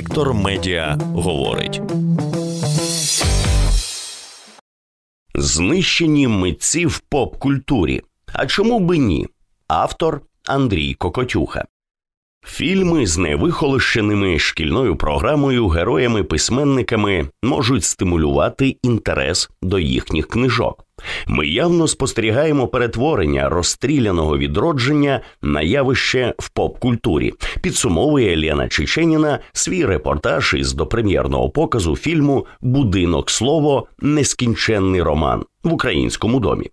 Вектор медіа говорить. Знищені митці в поп культурі. А чому би ні? Автор Андрій Кокотюха. Фільми з невихолощеними шкільною програмою, героями-письменниками можуть стимулювати інтерес до їхніх книжок. Ми явно спостерігаємо перетворення розстріляного відродження на явище в поп-культурі. Підсумовує Лена Чеченіна свій репортаж із допрем'єрного показу фільму Будинок слово нескінченний роман в українському домі.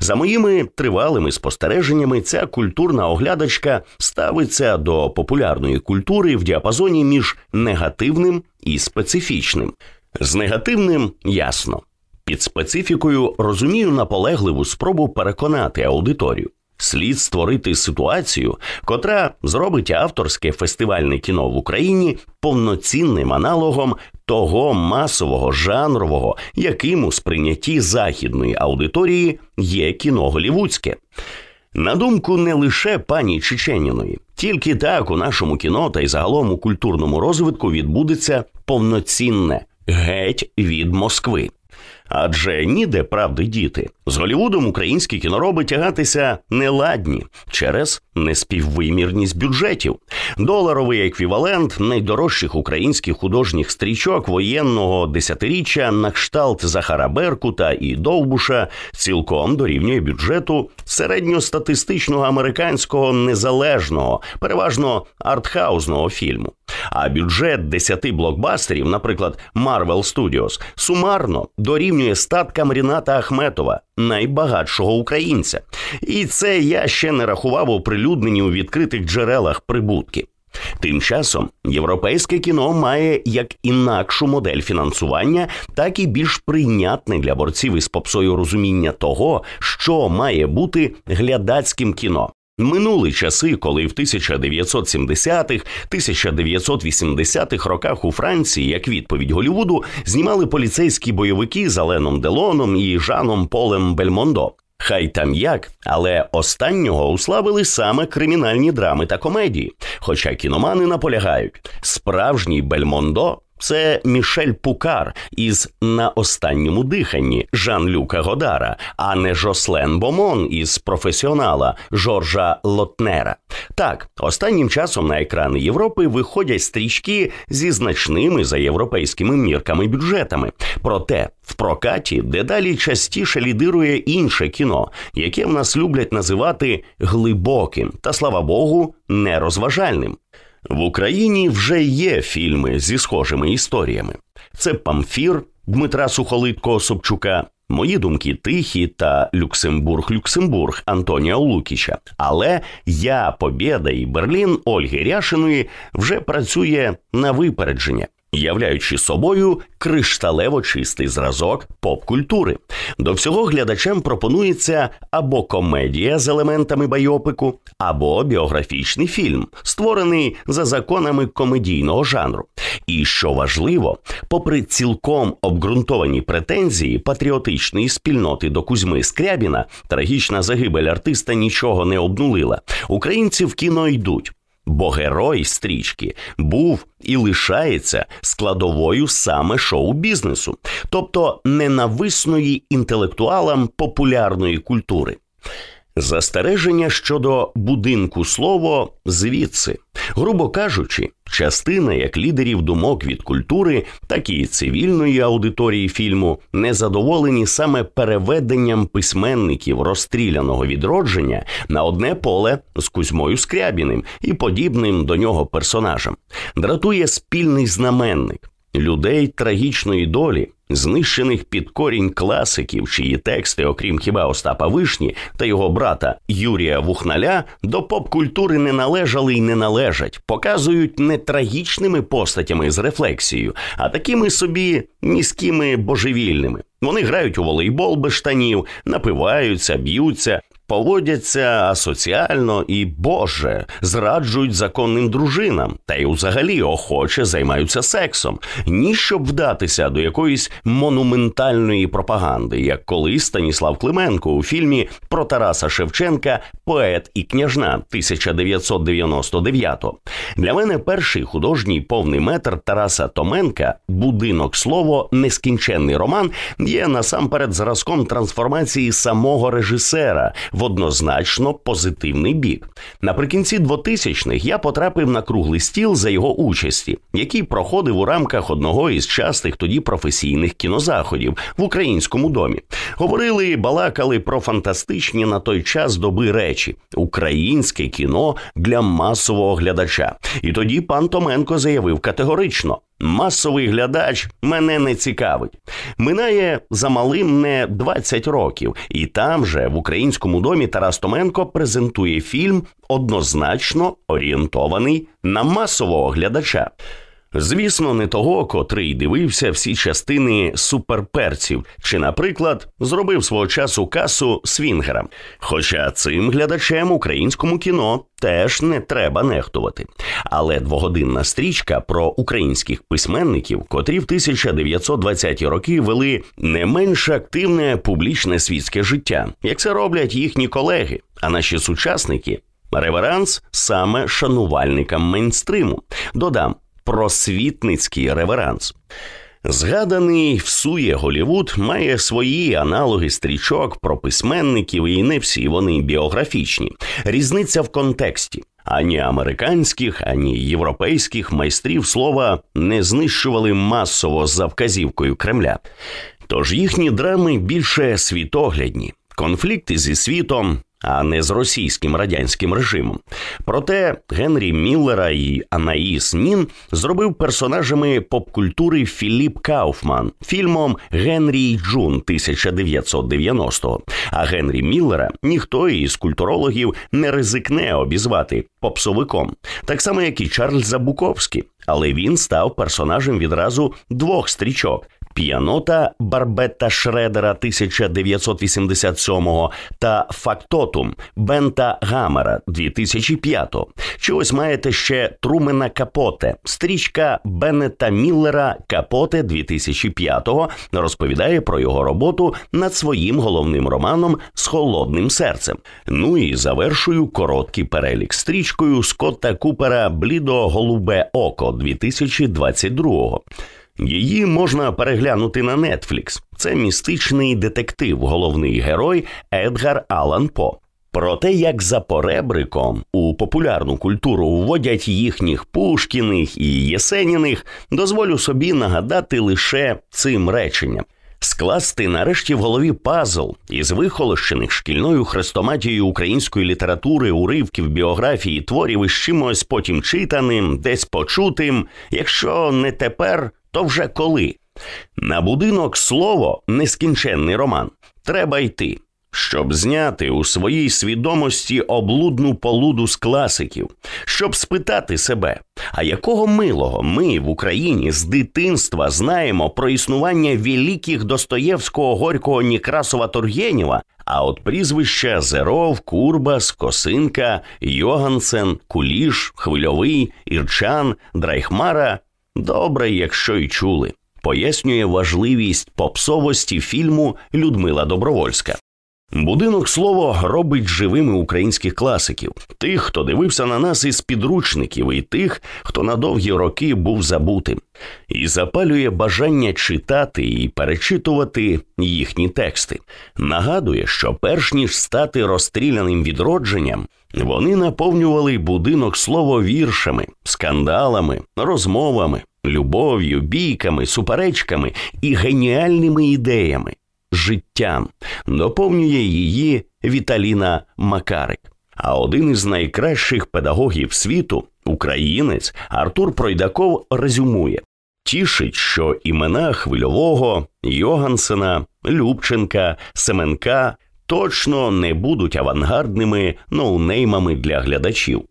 За моїми тривалими спостереженнями, ця культурна оглядачка ставиться до популярної культури в діапазоні між негативним і специфічним. З негативним ясно. Під специфікою розумію наполегливу спробу переконати аудиторію. Слід створити ситуацію, котра зробить авторське фестивальне кіно в Україні повноцінним аналогом того масового жанрового, яким у сприйнятті західної аудиторії є кіно голівудське. На думку не лише пані Чеченіної, тільки так у нашому кіно та й загалом у культурному розвитку відбудеться повноцінне геть від Москви адже ніде правди діти. З Голівудом українські кінороби тягатися не ладні через неспіввимірність бюджетів. Доларовий еквівалент найдорожчих українських художніх стрічок воєнного десятиріччя на кшталт Захара Беркута і Довбуша цілком дорівнює бюджету середньостатистичного американського незалежного, переважно артхаузного фільму. А бюджет десяти блокбастерів, наприклад, Marvel Studios, сумарно дорівнює дорівнює статкам Ріната Ахметова, найбагатшого українця. І це я ще не рахував оприлюднені у відкритих джерелах прибутки. Тим часом європейське кіно має як інакшу модель фінансування, так і більш прийнятне для борців із попсою розуміння того, що має бути глядацьким кіно. Минули часи, коли в 1970-х, 1980-х роках у Франції, як відповідь Голівуду, знімали поліцейські бойовики з Аленом Делоном і Жаном Полем Бельмондо. Хай там як, але останнього уславили саме кримінальні драми та комедії. Хоча кіномани наполягають, справжній Бельмондо це Мішель Пукар із на останньому диханні Жан-Люка Годара, а не Жослен Бомон із професіонала Жоржа Лотнера. Так, останнім часом на екрани Європи виходять стрічки зі значними за європейськими мірками бюджетами. Проте в прокаті дедалі частіше лідирує інше кіно, яке в нас люблять називати глибоким та слава Богу нерозважальним. В Україні вже є фільми зі схожими історіями: це памфір Дмитра Сухолитко Собчука, Мої думки тихі та Люксембург, Люксембург Антоніа Лукіча. Але я, Побєда і Берлін Ольги Ряшиної вже працює на випередження являючи собою кришталево чистий зразок поп культури. До всього глядачам пропонується або комедія з елементами байопику, або біографічний фільм, створений за законами комедійного жанру. І що важливо, попри цілком обґрунтовані претензії патріотичної спільноти до Кузьми Скрябіна, трагічна загибель артиста нічого не обнулила. Українці в кіно йдуть. Бо герой стрічки був і лишається складовою саме шоу-бізнесу, тобто ненависної інтелектуалам популярної культури. Застереження щодо будинку слово звідси, грубо кажучи, частина як лідерів думок від культури, так і цивільної аудиторії фільму не задоволені саме переведенням письменників розстріляного відродження на одне поле з Кузьмою Скрябіним і подібним до нього персонажем. Дратує спільний знаменник людей трагічної долі, Знищених під корінь класиків, чиї тексти, окрім хіба Остапа Вишні та його брата Юрія Вухналя, до поп-культури не належали й не належать, показують не трагічними постатями з рефлексією, а такими собі низькими божевільними. Вони грають у волейбол без штанів, напиваються, б'ються, поводяться асоціально і Боже, зраджують законним дружинам, та й узагалі охоче займаються сексом, ні щоб вдатися до якоїсь монументальної пропаганди, як колись Станіслав Клименко у фільмі про Тараса Шевченка Поет і княжна 1999 Для мене перший художній повний метр Тараса Томенка Будинок слово нескінченний роман є насамперед зразком трансформації самого режисера в однозначно позитивний бік. Наприкінці 2000-х я потрапив на круглий стіл за його участі, який проходив у рамках одного із частих тоді професійних кінозаходів в українському домі. Говорили, і балакали про фантастичні на той час доби речі українське кіно для масового глядача. І тоді пан Томенко заявив категорично: масовий глядач мене не цікавить. Минає за малим не 20 років, і там же в українському домі Тарас Томенко презентує фільм, однозначно орієнтований на масового глядача. Звісно, не того, котрий дивився всі частини суперперців, чи, наприклад, зробив свого часу касу свінгерам. Хоча цим глядачем українському кіно теж не треба нехтувати. Але двогодинна стрічка про українських письменників, котрі в 1920-ті роки вели не менш активне публічне світське життя, як це роблять їхні колеги, а наші сучасники. Реверанс саме шанувальникам мейнстриму. Додам, просвітницький реверанс. Згаданий всує Голівуд має свої аналоги стрічок про письменників, і не всі вони біографічні. Різниця в контексті. Ані американських, ані європейських майстрів слова не знищували масово за вказівкою Кремля. Тож їхні драми більше світоглядні, конфлікти зі світом, а не з російським радянським режимом. Проте Генрі Міллера і Анаїс Нін зробив персонажами попкультури Філіп Кауфман фільмом Генрі Джун 1990-го. А Генрі Міллера ніхто із культурологів не ризикне обізвати попсовиком, так само як і Чарльз Забуковський. Але він став персонажем відразу двох стрічок Піанота Барбетта Шредера 1987 та Фактотум Бента Гамера 2005. Чи ось маєте ще Трумена Капоте, стрічка Беннета Міллера Капоте 2005 розповідає про його роботу над своїм головним романом з холодним серцем. Ну і завершую короткий перелік стрічкою Скотта Купера Блідо Голубе Око 2022 -го. Її можна переглянути на Netflix. Це містичний детектив, головний герой Едгар Алан По. Про те, як за поребриком у популярну культуру вводять їхніх Пушкіних і Єсеніних, дозволю собі нагадати лише цим реченням. Скласти нарешті в голові пазл із вихолощених шкільною хрестоматією української літератури, уривків, біографії, творів із чимось потім читаним, десь почутим, якщо не тепер, то вже коли? На будинок слово нескінченний роман. Треба йти, щоб зняти у своїй свідомості облудну полуду з класиків, щоб спитати себе, а якого милого ми в Україні з дитинства знаємо про існування великих Достоєвського Горького Нікрасова Тургенєва, а от прізвища Зеров, Курбас, Косинка, Йогансен, Куліш, Хвильовий, Ірчан, Драйхмара Добре, якщо й чули, пояснює важливість попсовості фільму Людмила Добровольська. Будинок слово робить живими українських класиків, тих, хто дивився на нас із підручників, і тих, хто на довгі роки був забутим, і запалює бажання читати і перечитувати їхні тексти. Нагадує, що перш ніж стати розстріляним відродженням, вони наповнювали будинок слово віршами, скандалами, розмовами, любов'ю, бійками, суперечками і геніальними ідеями життя, доповнює її Віталіна Макарик. А один із найкращих педагогів світу, українець Артур Пройдаков, резюмує: тішить, що імена Хвильового, Йогансена, Любченка, Семенка точно не будуть авангардними ноунеймами для глядачів.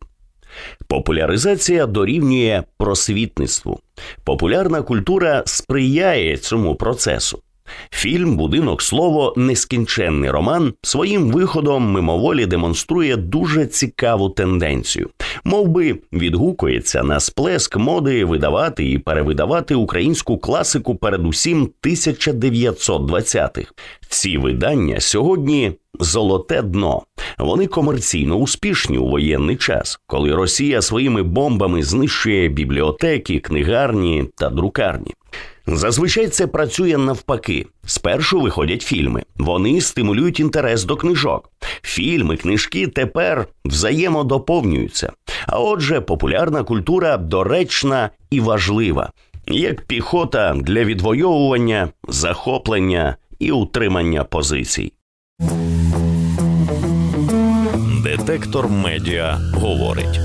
Популяризація дорівнює просвітництву. Популярна культура сприяє цьому процесу. Фільм, будинок, слово, нескінченний роман своїм виходом мимоволі демонструє дуже цікаву тенденцію, мовби відгукується на сплеск моди видавати і перевидавати українську класику, передусім 1920-х. Ці видання сьогодні. Золоте дно. Вони комерційно успішні у воєнний час, коли Росія своїми бомбами знищує бібліотеки, книгарні та друкарні. Зазвичай це працює навпаки. Спершу виходять фільми. Вони стимулюють інтерес до книжок. Фільми, книжки тепер взаємодоповнюються. А отже, популярна культура доречна і важлива, як піхота для відвоювання, захоплення і утримання позицій. Детектор медіа говорить.